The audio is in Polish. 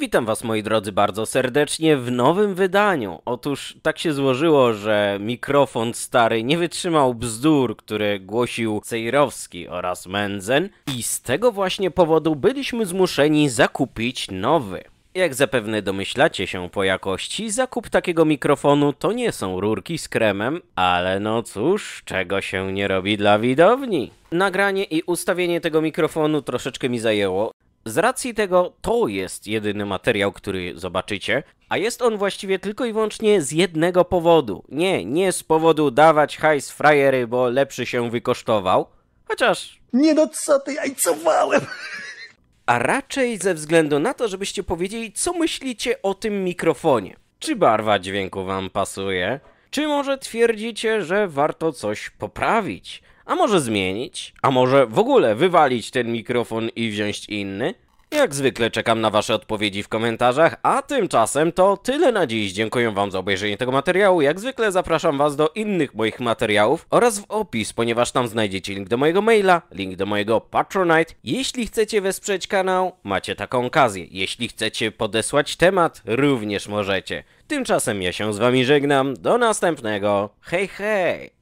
Witam Was, moi drodzy, bardzo serdecznie w nowym wydaniu. Otóż tak się złożyło, że mikrofon stary nie wytrzymał bzdur, które głosił Cejrowski oraz Menzen, i z tego właśnie powodu byliśmy zmuszeni zakupić nowy. Jak zapewne domyślacie się po jakości, zakup takiego mikrofonu to nie są rurki z kremem, ale no cóż, czego się nie robi dla widowni. Nagranie i ustawienie tego mikrofonu troszeczkę mi zajęło z racji tego to jest jedyny materiał, który zobaczycie, a jest on właściwie tylko i wyłącznie z jednego powodu. Nie, nie z powodu dawać hajs frajery, bo lepszy się wykosztował, chociaż... Nie no co ty, jajcowałem! A raczej ze względu na to, żebyście powiedzieli, co myślicie o tym mikrofonie. Czy barwa dźwięku wam pasuje? Czy może twierdzicie, że warto coś poprawić? A może zmienić? A może w ogóle wywalić ten mikrofon i wziąć inny? Jak zwykle czekam na Wasze odpowiedzi w komentarzach, a tymczasem to tyle na dziś. Dziękuję Wam za obejrzenie tego materiału. Jak zwykle zapraszam Was do innych moich materiałów oraz w opis, ponieważ tam znajdziecie link do mojego maila, link do mojego Patronite. Jeśli chcecie wesprzeć kanał, macie taką okazję. Jeśli chcecie podesłać temat, również możecie. Tymczasem ja się z Wami żegnam. Do następnego. Hej, hej!